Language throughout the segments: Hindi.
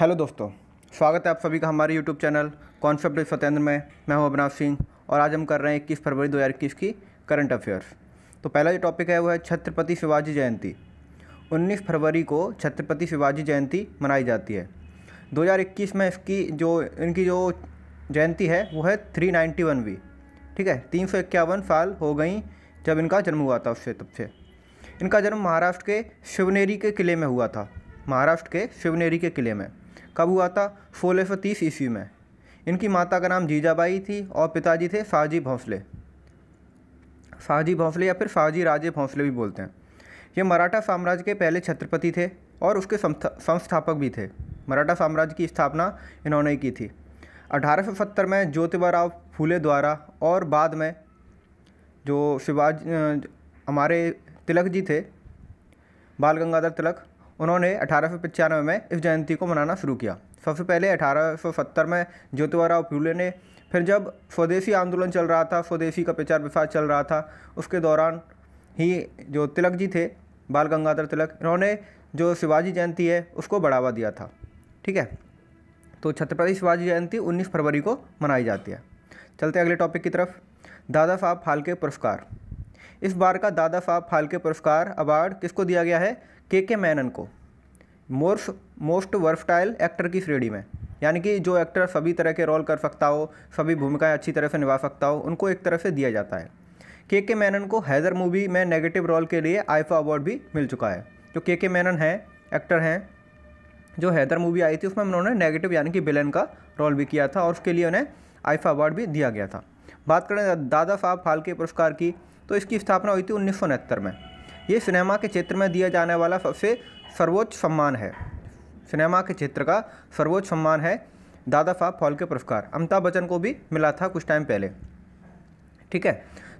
हेलो दोस्तों स्वागत है आप सभी का हमारे यूट्यूब चैनल कॉन्सेप्ट स्वतंत्र में मैं हूं अभिनाव सिंह और आज हम कर रहे हैं इक्कीस फरवरी 2021 की करंट अफेयर्स तो पहला जो टॉपिक है वो है छत्रपति शिवाजी जयंती 19 फरवरी को छत्रपति शिवाजी जयंती मनाई जाती है 2021 में इसकी जो इनकी जो जयंती है वो है थ्री नाइन्टी ठीक है तीन साल हो गई जब इनका जन्म हुआ था उससे तब से इनका जन्म महाराष्ट्र के शिवनेरी के किले में हुआ था महाराष्ट्र के शिवनेरी के किले में कब हुआ था सोलह सौ तीस ईस्वी में इनकी माता का नाम जीजाबाई थी और पिताजी थे शाहजी भोंसले शाहजी भोंसले या फिर शाहजी राजे भोंसले भी बोलते हैं ये मराठा साम्राज्य के पहले छत्रपति थे और उसके संस्थापक भी थे मराठा साम्राज्य की स्थापना इन्होंने की थी 1870 में ज्योतिबा राव फूले द्वारा और बाद में जो शिवाज हमारे तिलक जी थे बाल गंगाधर तिलक उन्होंने अठारह में इस जयंती को मनाना शुरू किया सबसे पहले अठारह में ज्योतिवाराव फूले ने फिर जब स्वदेशी आंदोलन चल रहा था स्वदेशी का प्रचार प्रसार चल रहा था उसके दौरान ही जो तिलक जी थे बाल गंगाधर तिलक इन्होंने जो शिवाजी जयंती है उसको बढ़ावा दिया था ठीक है तो छत्रपति शिवाजी जयंती 19 फरवरी को मनाई जाती है चलते अगले टॉपिक की तरफ दादा साहब फालके पुरस्कार इस बार का दादा साहब फाल्के पुरस्कार अवार्ड किसको दिया गया है के के मैनन को मोर्स मोस्ट वर्फटाइल एक्टर की श्रेणी में यानी कि जो एक्टर सभी तरह के रोल कर सकता हो सभी भूमिकाएं अच्छी तरह से निभा सकता हो उनको एक तरह से दिया जाता है के के मैनन को हैदर मूवी में नेगेटिव रोल के लिए आईफा अवार्ड भी मिल चुका है जो के के मैनन हैं एक्टर हैं जो हैदर मूवी आई थी उसमें उन्होंने नेगेटिव यानी कि विलन का रोल भी किया था और उसके लिए उन्हें आईफा अवार्ड भी दिया गया था बात करें दादा साहब फाल्के पुरस्कार की तो इसकी स्थापना हुई थी उन्नीस में ये सिनेमा के क्षेत्र में दिया जाने वाला सबसे सर्वोच्च सम्मान है सिनेमा के क्षेत्र का सर्वोच्च सम्मान है दादा साहब फॉल्के पुरस्कार अमिताभ बच्चन को भी मिला था कुछ टाइम पहले ठीक है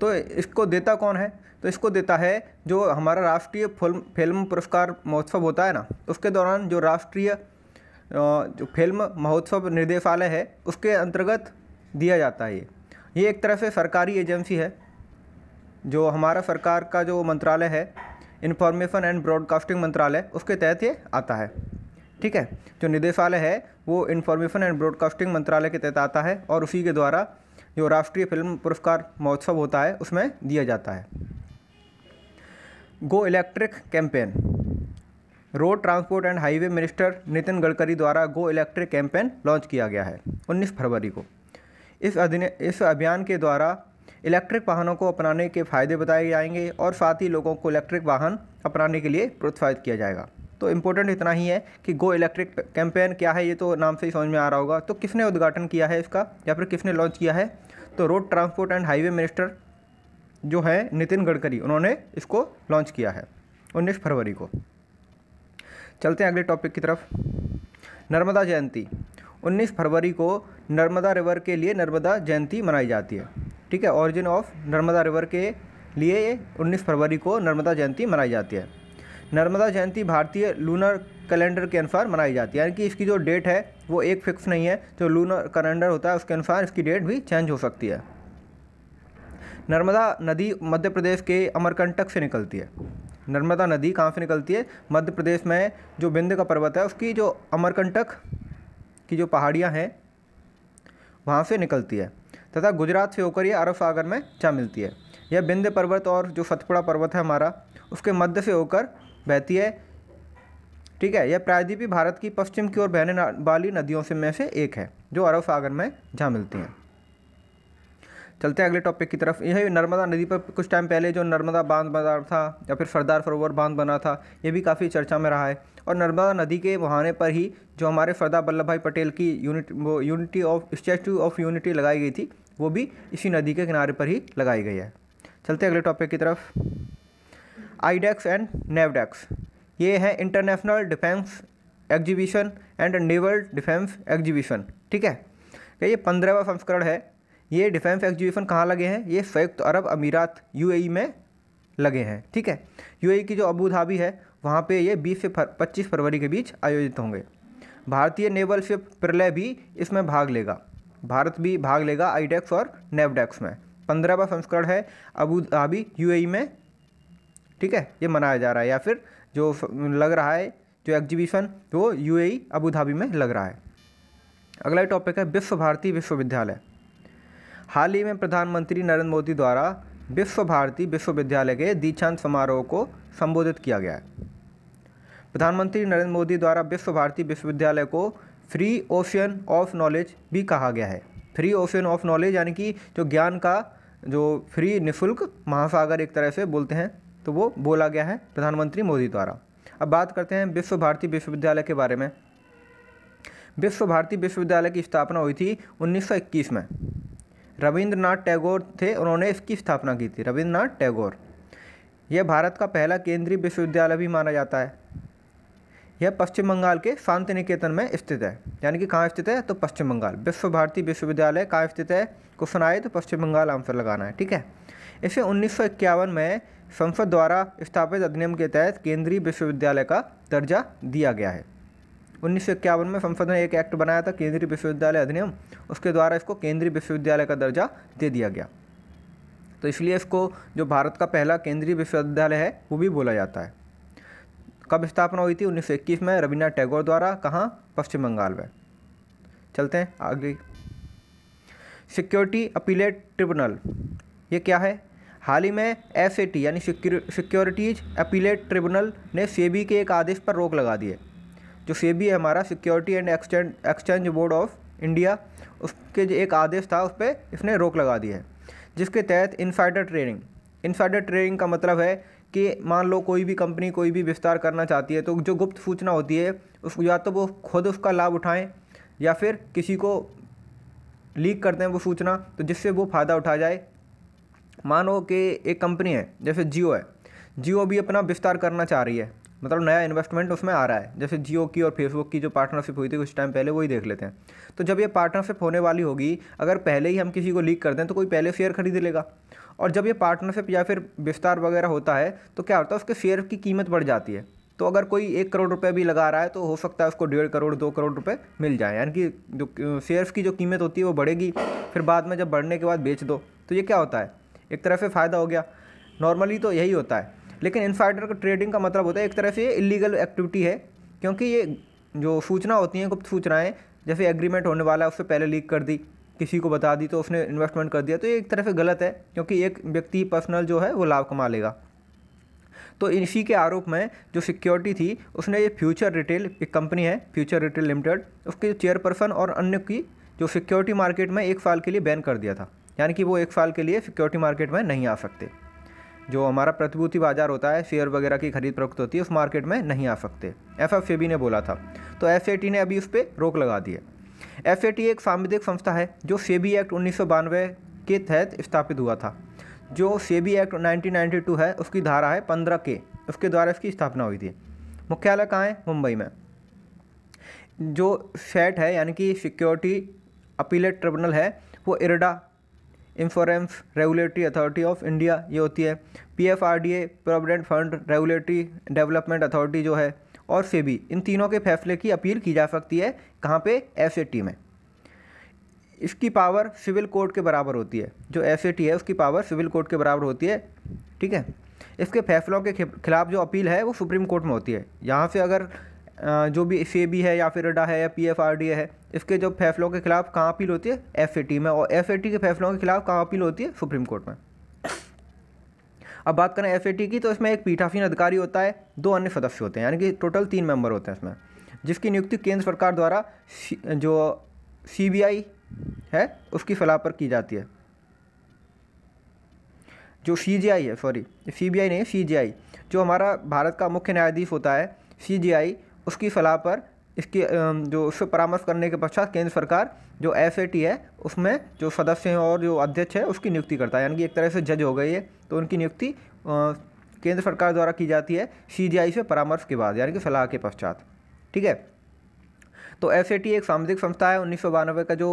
तो इसको देता कौन है तो इसको देता है जो हमारा राष्ट्रीय फिल्म फिल्म पुरस्कार महोत्सव होता है ना उसके दौरान जो राष्ट्रीय जो फिल्म महोत्सव निर्देशालय है उसके अंतर्गत दिया जाता है ये ये एक तरह से सरकारी एजेंसी है जो हमारा सरकार का जो मंत्रालय है इंफॉर्मेशन एंड ब्रॉडकास्टिंग मंत्रालय उसके तहत ये आता है ठीक है जो निदेशालय है वो इंफॉर्मेशन एंड ब्रॉडकास्टिंग मंत्रालय के तहत आता है और उसी के द्वारा जो राष्ट्रीय फिल्म पुरस्कार महोत्सव होता है उसमें दिया जाता है go electric campaign road transport and highway minister Nitin Gadkari द्वारा गो इलेक्ट्रिक कैंपेन लॉन्च किया गया है 19 फरवरी को इस अधिन इस अभियान के द्वारा इलेक्ट्रिक वाहनों को अपनाने के फ़ायदे बताए जाएंगे और साथ ही लोगों को इलेक्ट्रिक वाहन अपनाने के लिए प्रोत्साहित किया जाएगा तो इम्पोर्टेंट इतना ही है कि गो इलेक्ट्रिक कैंपेन क्या है ये तो नाम से ही समझ में आ रहा होगा तो किसने उद्घाटन किया है इसका या फिर किसने लॉन्च किया है तो road transport and highway minister जो है नितिन गडकरी उन्होंने इसको लॉन्च किया है उन्नीस फरवरी को चलते हैं अगले टॉपिक की तरफ नर्मदा जयंती 19 फरवरी को नर्मदा रिवर के लिए नर्मदा जयंती मनाई जाती है ठीक है ओरिजिन ऑफ नर्मदा रिवर के लिए 19 फरवरी को नर्मदा जयंती मनाई जाती है नर्मदा जयंती भारतीय लूनर कैलेंडर के अनुसार मनाई जाती है यानी कि इसकी जो डेट है वो एक फिक्स नहीं है जो लूनर कैलेंडर होता है उसके अनुसार इसकी डेट भी चेंज हो सकती है नर्मदा नदी मध्य प्रदेश के अमरकंटक से निकलती है नर्मदा नदी कहाँ से निकलती है मध्य प्रदेश में जो बिंद का पर्वत है उसकी जो अमरकंटक की जो पहाड़ियाँ हैं वहाँ से निकलती है तथा गुजरात से होकर यह अरब सागर में जा मिलती है यह बिंद पर्वत और जो फतपुड़ा पर्वत है हमारा उसके मध्य से होकर बहती है ठीक है यह प्रायद्वीपी भारत की पश्चिम की ओर बहने वाली नदियों से में से एक है जो अरब सागर में जा मिलती हैं चलते हैं अगले टॉपिक की तरफ यह नर्मदा नदी पर कुछ टाइम पहले जो नर्मदा बांध बना था या फिर सरदार सरोवर बांध बना था ये भी काफ़ी चर्चा में रहा है और नर्मदा नदी के बहाने पर ही जो हमारे सरदार वल्लभ भाई पटेल की यूनिट वो unity of statue of unity लगाई गई थी वो भी इसी नदी के किनारे पर ही लगाई गई है चलते अगले टॉपिक की तरफ आईडेक्स एंड नेवडेक्स ये है international defence exhibition and naval defence exhibition ठीक है तो ये पंद्रहवा संस्करण है ये डिफेंस एग्जीबिशन कहाँ लगे हैं ये संयुक्त अरब अमीरात यूएई e में लगे हैं ठीक है यूएई e की जो अबू धाबी है वहाँ पे ये 20 से 25 फरवरी के बीच आयोजित होंगे भारतीय नेवल शिप प्रलय भी इसमें भाग लेगा भारत भी भाग लेगा आईटेक्स e और नेवडेक्स e e में पंद्रहवा संस्करण है अबू धाबी यूएई में ठीक है ये मनाया जा रहा है या फिर जो लग रहा है जो एग्जीबिशन वो यूएई अबू धाबी में लग रहा है अगला टॉपिक है विश्व भारती विश्वविद्यालय हाल ही में प्रधानमंत्री नरेंद्र मोदी द्वारा विश्व भारती विश्वविद्यालय के दीक्षांत समारोह को संबोधित किया गया है प्रधानमंत्री नरेंद्र मोदी द्वारा विश्व भारती विश्वविद्यालय को फ्री ओशियन ऑफ नॉलेज भी कहा गया है फ्री ओशियन ऑफ नॉलेज यानी कि जो ज्ञान का जो फ्री निःशुल्क महासागर एक तरह से बोलते हैं तो वो बोला गया है प्रधानमंत्री मोदी द्वारा अब बात करते हैं विश्व भारती विश्वविद्यालय के बारे में विश्व भारती विश्वविद्यालय की स्थापना हुई थी 1921 में रविंद्रनाथ टैगोर थे उन्होंने इसकी स्थापना की थी रविंद्रनाथ टैगोर यह भारत का पहला केंद्रीय विश्वविद्यालय भी माना जाता है यह पश्चिम बंगाल के शांति निकेतन में स्थित है यानी कि कहाँ स्थित है तो पश्चिम बंगाल विश्व भारती विश्वविद्यालय कहाँ स्थित है क्वेश्चन आए तो पश्चिम बंगाल आंसर लगाना है ठीक है इसे उन्नीस में संसद द्वारा स्थापित अधिनियम के तहत केंद्रीय विश्वविद्यालय का दर्जा दिया गया है उन्नीस में संसद ने एक एक्ट बनाया था केंद्रीय विश्वविद्यालय अधिनियम उसके द्वारा इसको केंद्रीय विश्वविद्यालय का दर्जा दे दिया गया तो इसलिए इसको जो भारत का पहला केंद्रीय विश्वविद्यालय है वो भी बोला जाता है कब स्थापना हुई थी 1921 में रविन्द्रनाथ टैगोर द्वारा कहाँ पश्चिम बंगाल में चलते हैं आगे सिक्योरिटी अपीलेट ट्रिब्यूनल ये क्या है हाल ही में एस यानी सिक्योरिटीज अपीलेट ट्रिब्यूनल ने सेबी के एक आदेश पर रोक लगा दी है जो सेबी है हमारा security and exchange exchange board of India उसके जो एक आदेश था उस पर इसने रोक लगा दी है जिसके तहत इनसाइडर ट्रेडिंग इनसाइडर ट्रेडिंग का मतलब है कि मान लो कोई भी कंपनी कोई भी विस्तार करना चाहती है तो जो गुप्त सूचना होती है उस या तो वो खुद उसका लाभ उठाएं या फिर किसी को लीक करते हैं वो सूचना तो जिससे वो फ़ायदा उठा जाए मानो कि एक कंपनी है जैसे जियो है जियो भी अपना विस्तार करना चाह रही है मतलब नया इन्वेस्टमेंट उसमें आ रहा है जैसे जियो की और फेसबुक की जो पार्टनरशिप हुई थी कुछ टाइम पहले वही देख लेते हैं तो जब ये पार्टनरशिप होने वाली होगी अगर पहले ही हम किसी को लीक कर दें तो कोई पहले शेयर खरीद लेगा और जब ये पार्टनरशिप या फिर विस्तार वगैरह होता है तो क्या होता है उसके शेयर की कीमत बढ़ जाती है तो अगर कोई एक करोड़ रुपए भी लगा रहा है तो हो सकता है उसको डेढ़ करोड़ दो करोड़ रुपए मिल जाए यानी कि जो शेयर्स की जो कीमत होती है वो बढ़ेगी फिर बाद में जब बढ़ने के बाद बेच दो तो ये क्या होता है एक तरह से फ़ायदा हो गया नॉर्मली तो यही होता है लेकिन इनसाइडर का ट्रेडिंग का मतलब होता है एक तरह से ये इलीगल एक्टिविटी है क्योंकि ये जो सूचना होती हैं गुप्त सूचनाएँ जैसे एग्रीमेंट होने वाला है उससे पहले लीक कर दी किसी को बता दी तो उसने इन्वेस्टमेंट कर दिया तो ये एक तरह से गलत है क्योंकि एक व्यक्ति पर्सनल जो है वो लाभ कमा लेगा तो इसी के आरोप में जो सिक्योरिटी थी उसने ये फ्यूचर रिटेल एक कंपनी है फ्यूचर रिटेल लिमिटेड उसके चेयरपर्सन और अन्य की जो सिक्योरिटी मार्केट में एक साल के लिए बैन कर दिया था यानी कि वो एक साल के लिए सिक्योरिटी मार्केट में नहीं आ सकते जो हमारा प्रतिभूति बाजार होता है शेयर वगैरह की खरीद प्रोक्त होती है उस मार्केट में नहीं आ सकते एफ एफ ने बोला था तो एफ ने अभी उस पर रोक लगा दी है एफ एक सांविधिक संस्था है जो सेबी एक्ट उन्नीस के तहत स्थापित हुआ था जो सेबी एक्ट 1992 है उसकी धारा है पंद्रह के उसके द्वारा इसकी स्थापना हुई थी मुख्यालय कहाँ है मुंबई में जो सेट है यानी कि सिक्योरिटी अपीलेट ट्रिब्यूनल है वो IRDA insurance regulatory authority of India ये होती है P F R D A provident fund regulatory development authority जो है और सेबी इन तीनों के फैसले की अपील की जा सकती है कहाँ पे एस में इसकी पावर सिविल कोर्ट के बराबर होती है जो एस है उसकी पावर सिविल कोर्ट के बराबर होती है ठीक है इसके फैसलों के खिलाफ जो अपील है वो सुप्रीम कोर्ट में होती है यहाँ से अगर जो भी बी है या फिर अडा है या पी एफ आर डी है इसके जो फैसलों के खिलाफ कहाँ अपील होती है एफ में और एफ के फैसलों के खिलाफ कहाँ अपील होती है सुप्रीम कोर्ट में अब बात करें एफ की तो इसमें एक पीठासीन अधिकारी होता है दो अन्य सदस्य होते हैं यानी कि टोटल तीन मेंबर होते हैं इसमें जिसकी नियुक्ति केंद्र सरकार द्वारा जो सी है उसकी सलाह पर की जाती है जो सी है सॉरी सी नहीं सी जो हमारा भारत का मुख्य न्यायाधीश होता है सी उसकी सलाह पर इसकी जो उससे परामर्श करने के पश्चात केंद्र सरकार जो एफ है उसमें जो सदस्य हैं और जो अध्यक्ष है उसकी नियुक्ति करता है यानी कि एक तरह से जज हो गई है तो उनकी नियुक्ति केंद्र सरकार द्वारा की जाती है सी से परामर्श के बाद यानी कि सलाह के पश्चात ठीक है तो एफ एक सामाजिक संस्था है उन्नीस का जो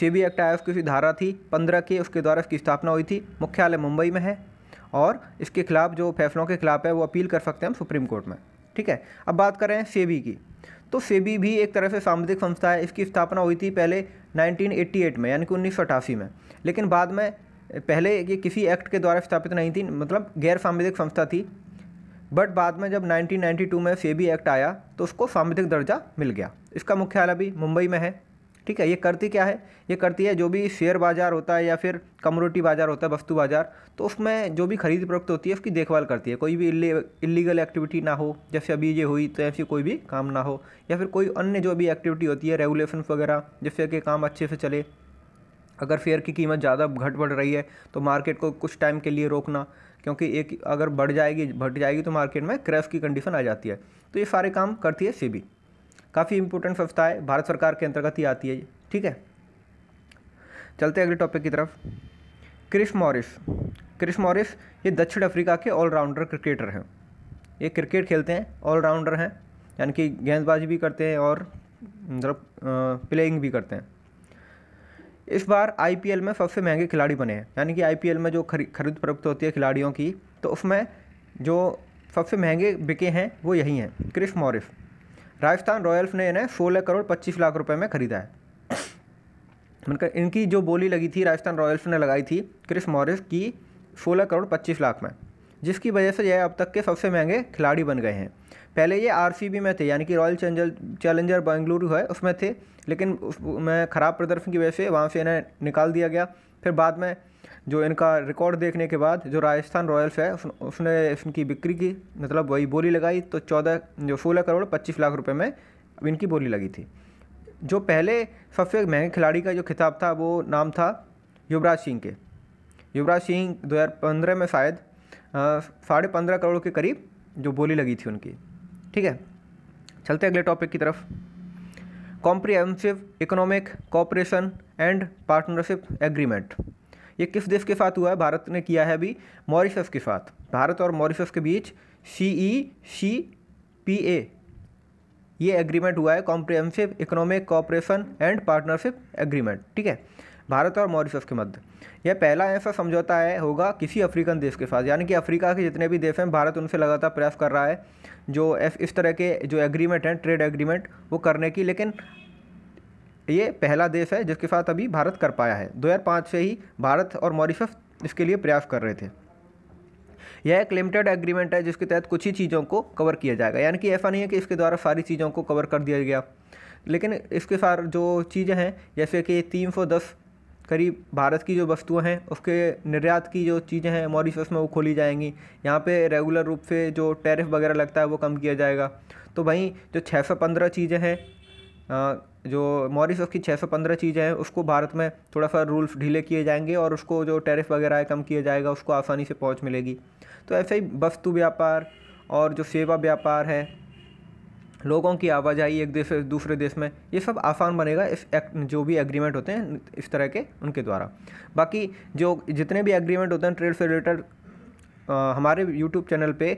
सी एक्ट आया उसकी धारा थी पंद्रह की उसके द्वारा इसकी स्थापना हुई थी मुख्यालय मुंबई में है और इसके खिलाफ जो फैसलों के खिलाफ है वो अपील कर सकते हैं हम सुप्रीम कोर्ट में ठीक है अब बात करें सेबी की तो सेबी भी एक तरह से सामुदायिक संस्था है इसकी स्थापना हुई थी पहले 1988 में यानी कि उन्नीस में लेकिन बाद में पहले ये किसी एक्ट के द्वारा स्थापित नहीं थी मतलब गैर सामुदायिक संस्था थी बट बाद में जब 1992 में सेबी एक्ट आया तो उसको सामुदायिक दर्जा मिल गया इसका मुख्यालय भी मुंबई में है ठीक है ये करती क्या है ये करती है जो भी शेयर बाज़ार होता है या फिर कमोडिटी बाज़ार होता है वस्तु बाज़ार तो उसमें जो भी खरीद प्रोक्त होती है उसकी देखभाल करती है कोई भी इलीगल एक्टिविटी ना हो जैसे अभी ये हुई तो ऐसी कोई भी काम ना हो या फिर कोई अन्य जो भी एक्टिविटी होती है रेगुलेशन वगैरह जिससे कि काम अच्छे से चले अगर शेयर की कीमत ज़्यादा घट बढ़ रही है तो मार्केट को कुछ टाइम के लिए रोकना क्योंकि एक अगर बढ़ जाएगी बढ़ जाएगी तो मार्केट में क्रैफ की कंडीशन आ जाती है तो ये सारे काम करती है सी काफ़ी इंपॉर्टेंट संस्था है भारत सरकार के अंतर्गत ही आती है ठीक है चलते अगले टॉपिक की तरफ क्रिस मॉरिस क्रिस मॉरिस ये दक्षिण अफ्रीका के ऑलराउंडर क्रिकेटर हैं ये क्रिकेट खेलते हैं ऑलराउंडर हैं यानी कि गेंदबाजी भी करते हैं और मतलब प्लेइंग भी करते हैं इस बार आईपीएल में सबसे महंगे खिलाड़ी बने हैं यानी कि आईपीएल में जो खरी खरीद प्रवृत्त होती है खिलाड़ियों की तो उसमें जो सबसे महंगे बिके हैं वो यही हैं क्रिस मॉरिस राजस्थान रॉयल्स ने इन्हें सोलह करोड़ पच्चीस लाख रुपये में खरीदा है मतलब इनकी जो बोली लगी थी राजस्थान रॉयल्स ने लगाई थी क्रिस मॉरिस की सोलह करोड़ पच्चीस लाख में जिसकी वजह से यह अब तक के सबसे महंगे खिलाड़ी बन गए हैं पहले ये आर में थे यानी कि रॉयल चैलेंजर चैलेंजर बेंगलुरु है उसमें थे लेकिन उसमें ख़राब प्रदर्शन की वजह से वहाँ से इन्हें निकाल दिया गया फिर बाद में जो इनका रिकॉर्ड देखने के बाद जो राजस्थान रॉयल्स है उसने इनकी बिक्री की मतलब वही बोली लगाई तो चौदह जो सोलह करोड़ पच्चीस लाख रुपये में इनकी बोली लगी थी जो पहले सबसे महंगे खिलाड़ी का जो खिताब था वो नाम था युवराज सिंह के युवराज सिंह 2015 में शायद साढ़े पंद्रह करोड़ के करीब जो बोली लगी थी उनकी ठीक है चलते अगले टॉपिक की तरफ comprehensive economic cooperation and partnership agreement ये किस देश के साथ हुआ है भारत ने किया है अभी मॉरिशस के साथ भारत और मॉरिशस के बीच सी ई सी पी ए ये एग्रीमेंट हुआ है comprehensive economic cooperation and partnership agreement ठीक है भारत और मॉरिशस के मध्य यह पहला ऐसा समझौता है होगा किसी अफ्रीकन देश के साथ यानी कि अफ्रीका के जितने भी देश हैं भारत उनसे लगातार प्रयास कर रहा है जो इस तरह के जो एग्रीमेंट हैं ट्रेड एग्रीमेंट वो करने की लेकिन ये पहला देश है जिसके साथ अभी भारत कर पाया है 2005 से ही भारत और मॉरिशस इसके लिए प्रयास कर रहे थे यह एक लिमिटेड एग्रीमेंट है जिसके तहत कुछ ही चीज़ों को कवर किया जाएगा यानी कि ऐसा नहीं है कि इसके द्वारा सारी चीज़ों को कवर कर दिया गया लेकिन इसके साथ जो चीज़ें हैं जैसे कि तीन सौ दस करीब भारत की जो वस्तुएं हैं उसके निर्यात की जो चीज़ें हैं मॉरिशस में वो खोली जाएंगी यहाँ पे रेगुलर रूप से जो टैरिफ वगैरह लगता है वो कम किया जाएगा तो वहीं जो छः सौ पंद्रह चीज़ें हैं जो मॉरिस सौ 615 चीज़ें हैं उसको भारत में थोड़ा सा रूल्स ढीले किए जाएंगे और उसको जो टैरिफ वगैरह है कम किया जाएगा उसको आसानी से पहुंच मिलेगी तो ऐसे ही वस्तु व्यापार और जो सेवा व्यापार है लोगों की आवाजाही एक देश से दूसरे देश में ये सब आसान बनेगा इस एक्ट जो भी एग्रीमेंट होते हैं इस तरह के उनके द्वारा बाकी जो जितने भी एग्रीमेंट होते हैं ट्रेड से रिलेटेड हमारे यूट्यूब चैनल पे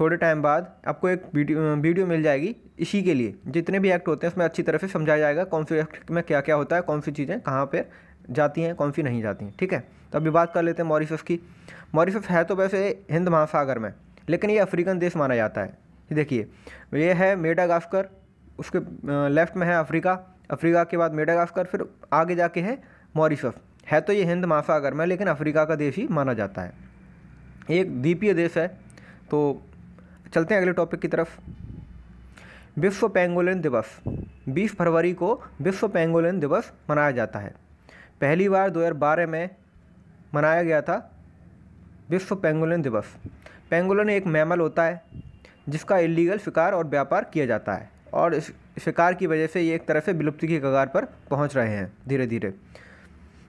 थोड़े टाइम बाद आपको एक वीडियो वीडियो मिल जाएगी इसी के लिए जितने भी एक्ट होते हैं उसमें अच्छी तरह से समझाया जाएगा कौन सी एक्ट में क्या क्या होता है कौन सी चीज़ें कहाँ पर जाती हैं कौन सी नहीं जाती हैं ठीक है तो अभी बात कर लेते हैं मॉरिशस की मॉरिशस है तो वैसे हिंद महासागर में लेकिन ये अफ्रीकन देश माना जाता है देखिए ये है मेडागास्कर उसके लेफ्ट में है अफ्रीका अफ्रीका के बाद मेडागास्कर फिर आगे जाके है मॉरिशस है तो ये हिंद महासागर में लेकिन अफ्रीका का देश ही माना जाता है एक द्वीपीय देश है तो चलते हैं अगले टॉपिक की तरफ विश्व पेंगोलिन दिवस बीस फरवरी को विश्व पेंगोलिन दिवस मनाया जाता है पहली बार 2012 में मनाया गया था विश्व पेंगोलिन दिवस पेंगोलिन एक मैमल होता है जिसका इलीगल शिकार और व्यापार किया जाता है और इस शिकार की वजह से ये एक तरह से विलुप्ति की कगार पर पहुंच रहे हैं धीरे धीरे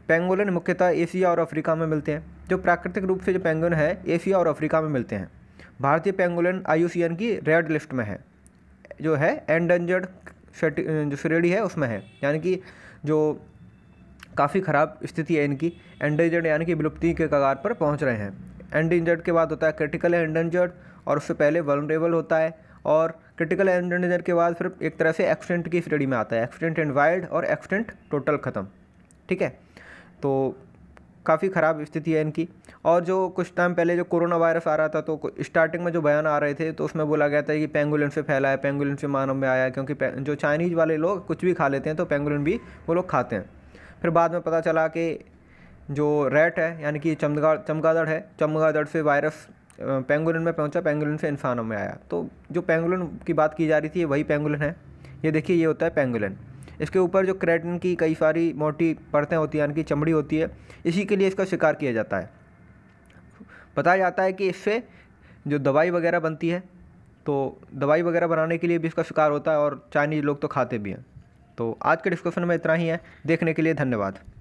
पेंगोलिन मुख्यतः एशिया और अफ्रीका में मिलते हैं जो प्राकृतिक रूप से जो पेंगोलिन है एशिया और अफ्रीका में मिलते हैं भारतीय पेंगोलिन आई की रेड लिस्ट में है जो है एंडेंजर्ड जो श्रेणी है उसमें है यानी कि जो काफ़ी ख़राब स्थिति है इनकी एंडेंजर्ड यानी कि विलुप्ति के कगार पर पहुंच रहे हैं एंडेंजर्ड के बाद होता है क्रिटिकल एंडेंजर्ड और उससे पहले वनरेबल होता है और क्रिटिकल एंडेंजर के बाद फिर एक तरह से एक्सीडेंट की श्रेणी में आता है एक्सीडेंट एंड वाइल्ड और एक्सीडेंट टोटल ख़त्म ठीक है तो काफ़ी ख़राब स्थिति है इनकी और जो कुछ टाइम पहले जो कोरोना वायरस आ रहा था तो स्टार्टिंग में जो बयान आ रहे थे तो उसमें बोला गया था कि पेंगुलिन से फैला है पेंगुलिन से मानव में आया क्योंकि जो चाइनीज़ वाले लोग कुछ भी खा लेते हैं तो पेंगुलिन भी वो लोग खाते हैं फिर बाद में पता चला कि जो रेट है यानी कि चमगा चमगादड़ है चमगादड़ से वायरस पेंगुलिन में पहुंचा पेंगुलिन से इंसानों में आया तो जो पेंगुलिन की बात की जा रही थी वही पेंगुलिन है ये देखिए ये होता है पेंगुलिन इसके ऊपर जो क्रेटन की कई सारी मोटी परतें होती हैं यानी कि चमड़ी होती है इसी के लिए इसका शिकार किया जाता है बताया जाता है कि इससे जो दवाई वगैरह बनती है तो दवाई वगैरह बनाने के लिए भी इसका शिकार होता है और चाइनीज़ लोग तो खाते भी हैं तो आज के डिस्कशन में इतना ही है देखने के लिए धन्यवाद